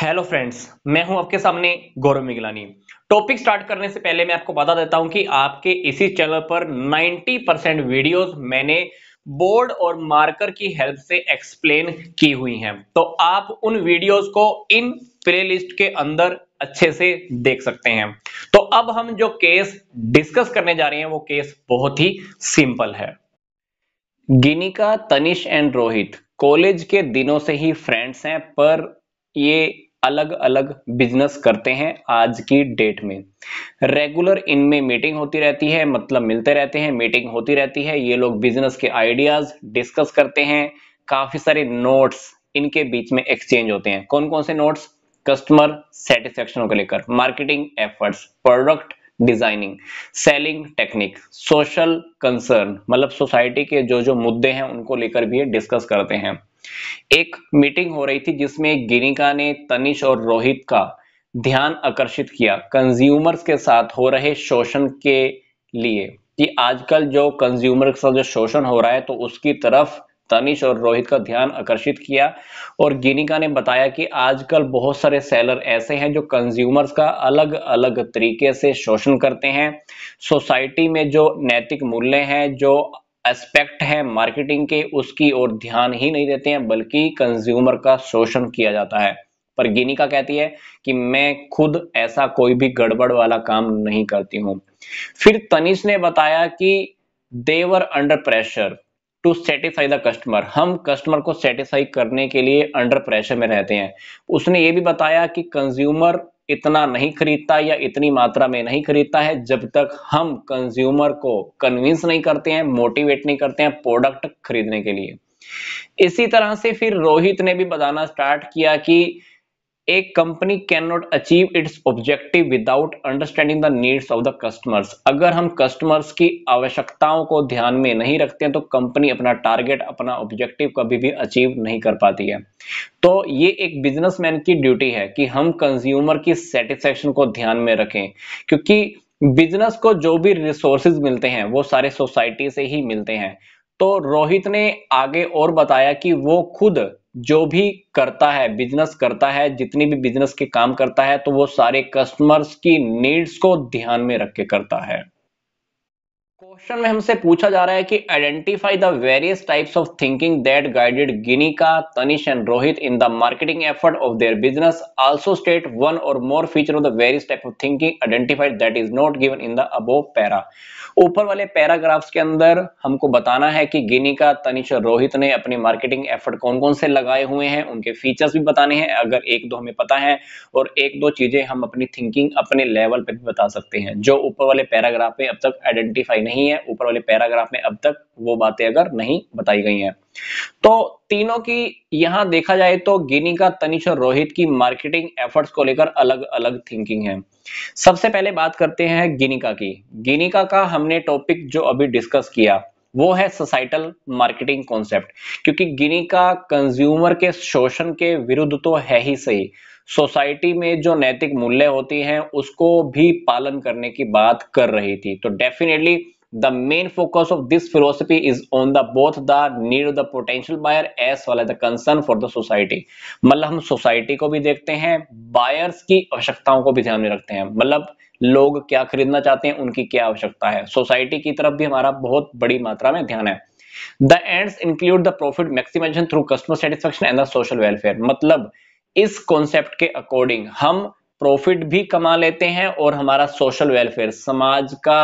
hello friends मैं हूं आपके सामने गौरव मिगलानी टॉपिक स्टार्ट करने से पहले मैं आपको बता देता हूं कि आपके इसी चैनल पर 90 परसेंट वीडियोज मैंने बोर्ड और मार्कर की हेल्प से एक्सप्लेन की हुई हैं तो आप उन वीडियोस को इन प्लेलिस्ट के अंदर अच्छे से देख सकते हैं तो अब हम जो केस डिस्कस करने जा रहे हैं वो केस बहुत ही सिंपल है गिनिका तनिष एंड रोहित कॉलेज के दिनों से ही फ्रेंड्स हैं पर ये अलग अलग बिजनेस करते हैं आज की डेट में रेगुलर इनमें मीटिंग होती रहती है मतलब मिलते रहते हैं मीटिंग होती रहती है ये लोग बिजनेस के आइडियाज डिस्कस करते हैं काफी सारे नोट्स इनके बीच में एक्सचेंज होते हैं कौन कौन से नोट्स कस्टमर सेटिस्फेक्शन को लेकर marketing efforts product designing selling technique social concern मतलब सोसाइटी के जो जो मुद्दे हैं उनको लेकर भी ये डिस्कस करते हैं एक मीटिंग हो रही थी जिसमें गिनिका ने तनिष और रोहित का ध्यान आकर्षित किया कंज्यूमर्स के साथ हो रहे शोषण के लिए कि आजकल जो कंज्यूमर के साथ जो शोषण हो रहा है तो उसकी तरफ तनिष और रोहित का ध्यान आकर्षित किया और गिनिका ने बताया कि आजकल बहुत सारे सेलर ऐसे हैं जो कंज्यूमर्स का अलग अलग तरीके से शोषण करते हैं सोसाइटी में जो नैतिक मूल्य हैं जो एस्पेक्ट है मार्केटिंग के उसकी ओर ध्यान ही नहीं देते हैं बल्कि कंज्यूमर का शोषण किया जाता है पर गिनिका कहती है कि मैं खुद ऐसा कोई भी गड़बड़ वाला काम नहीं करती हूं फिर तनिष ने बताया कि they were under pressure to satisfy the customer हम कस्टमर को सेटिस्फाई करने के लिए अंडर प्रेशर में रहते हैं उसने ये भी बताया कि कंज्यूमर इतना नहीं खरीदता या इतनी मात्रा में नहीं खरीदता है जब तक हम कंज्यूमर को कन्विंस नहीं करते हैं मोटिवेट नहीं करते हैं प्रोडक्ट खरीदने के लिए इसी तरह से फिर रोहित ने भी बताना स्टार्ट किया कि a company can not achieve its objective without understanding the needs of the customers अगर हम कस्टमर्स की आवश्यकताओं को ध्यान में नहीं रखते हैं तो कंपनी अपना टारगेट अपना ऑब्जेक्टिव कभी भी अचीव नहीं कर पाती है तो ये एक बिजनेसमैन की ड्यूटी है कि हम कंज्यूमर की सेटिस्फेक्शन को ध्यान में रखें क्योंकि बिजनेस को जो भी रिसोर्सेज मिलते हैं वो सारे सोसाइटी से ही मिलते हैं तो रोहित ने आगे और बताया कि वो खुद जो भी करता है बिजनेस करता है जितनी भी बिजनेस के काम करता है तो वो सारे कस्टमर्स की नीड्स को ध्यान में रख के करता है क्वेश्चन में हमसे पूछा जा रहा है कि identify the various types of thinking that guided Ginika Tanish and Rohit in the marketing effort of their business also state one or more feature of the various type of thinking identified that is not given in the above para ऊपर वाले paragraphs के अंदर हमको बताना है कि गिनिका तनिश और रोहित ने अपनी मार्केटिंग एफर्ट कौन कौन से लगाए हुए हैं उनके फीचर्स भी बताने हैं अगर एक दो हमें पता है और एक दो चीजें हम अपनी थिंकिंग अपने लेवल पे भी बता सकते हैं जो ऊपर वाले पैराग्राफ में अब तक आइडेंटिफाई नहीं नहीं है ऊपर वाले पैराग्राफ में अब तक वो बातें अगर नहीं बताई गई हैं तो तीनों की यहां देखा जाए तो गिनी का तनिष और रोहित की मार्केटिंग एफर्ट्स को लेकर अलग अलग थिंकिंग है सबसे पहले बात करते हैं गिनिका की गिनिका का हमने टॉपिक जो अभी डिस्कस किया वो है सोसाइटल मार्केटिंग कॉन्सेप्ट क्योंकि गिनिका कंज्यूमर के शोषण के विरुद्ध तो है ही सही सोसाइटी में जो नैतिक मूल्य होती हैं उसको भी पालन करने की बात कर रही थी तो definitely the main focus of this philosophy is on the both the need of the potential buyer as well as the concern for the society मतलब हम society को भी देखते हैं buyers की आवश्यकताओं को भी ध्यान में रखते हैं मतलब लोग क्या खरीदना चाहते हैं उनकी क्या आवश्यकता है सोसाइटी की तरफ भी हमारा बहुत बड़ी मात्रा में ध्यान है the ends include the profit maximisation through customer satisfaction and the social welfare मतलब इस कॉन्सेप्ट के अकॉर्डिंग हम प्रॉफिट भी कमा लेते हैं और हमारा सोशल वेलफेयर समाज का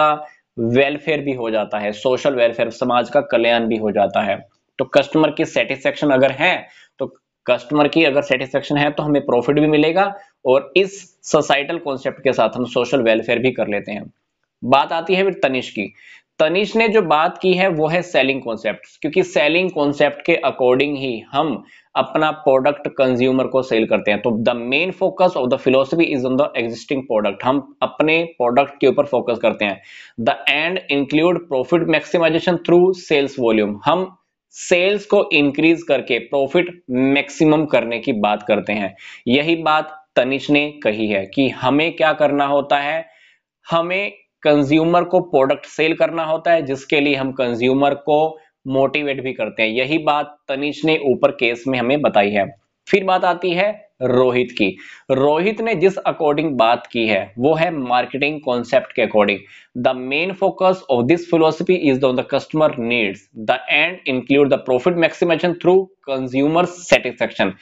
वेलफेयर भी हो जाता है सोशल वेलफेयर समाज का कल्याण भी हो जाता है तो कस्टमर की सेटिस्फेक्शन अगर है तो कस्टमर की अगर सेटिस्फेक्शन है तो हमें प्रॉफिट भी मिलेगा और इस सोसाइटल कॉन्सेप्ट के साथ हम सोशल वेलफेयर भी कर लेते हैं बात आती है फिर तनिष की तनिष ने जो बात की है वो है सेलिंग कॉन्सेप्ट क्योंकि सेलिंग कॉन्सेप्ट के अकॉर्डिंग ही हम अपना प्रोडक्ट कंज्यूमर को सेल करते हैं तो the main focus of the philosophy is on the existing product हम अपने प्रोडक्ट के ऊपर फोकस करते हैं the end include profit maximisation through sales volume हम सेल्स को इंक्रीज करके प्रॉफिट मैक्सिमम करने की बात करते हैं यही बात तनिष ने कही है कि हमें क्या करना होता है हमें कंज्यूमर को प्रोडक्ट सेल करना होता है जिसके लिए हम कंज्यूमर को मोटिवेट भी करते हैं यही बात तनिष ने ऊपर केस में हमें बताई है फिर बात आती है रोहित की रोहित ने जिस अकॉर्डिंग बात की है वो है मार्केटिंग कॉन्सेप्ट के according the main focus of this philosophy is on the customer needs the end include the profit maximisation through consumer satisfaction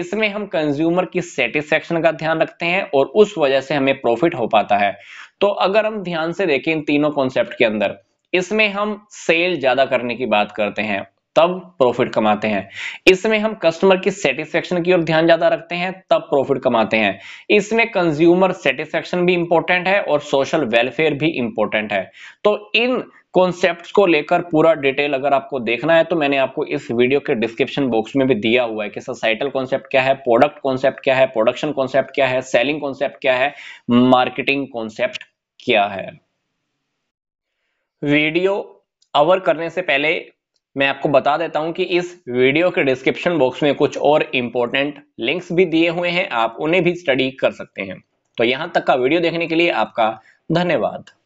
इसमें हम कंज्यूमर की सेटिस्फेक्शन का ध्यान रखते हैं और उस वजह से हमें प्रॉफिट हो पाता है तो अगर हम ध्यान से देखें इन तीनों कॉन्सेप्ट के अंदर इसमें हम सेल ज्यादा करने की बात करते हैं तब प्रॉफिट कमाते हैं इसमें हम कस्टमर की सेटिस्फेक्शन की ओर ध्यान ज्यादा रखते हैं तब प्रॉफिट कमाते हैं इसमें कंज्यूमर सेटिस्फेक्शन भी इंपॉर्टेंट है और सोशल वेलफेयर भी इंपॉर्टेंट है तो इन कॉन्सेप्ट को लेकर पूरा डिटेल अगर आपको देखना है तो मैंने आपको इस वीडियो के डिस्क्रिप्शन बॉक्स में भी दिया हुआ है कि सोसाइटल कॉन्सेप्ट क्या है प्रोडक्ट कॉन्सेप्ट क्या है प्रोडक्शन कॉन्सेप्ट क्या है सेलिंग कॉन्सेप्ट क्या है मार्केटिंग कॉन्सेप्ट क्या है वीडियो अवर करने से पहले मैं आपको बता देता हूं कि इस वीडियो के डिस्क्रिप्शन बॉक्स में कुछ और इंपॉर्टेंट लिंक्स भी दिए हुए हैं आप उन्हें भी स्टडी कर सकते हैं तो यहां तक का वीडियो देखने के लिए आपका धन्यवाद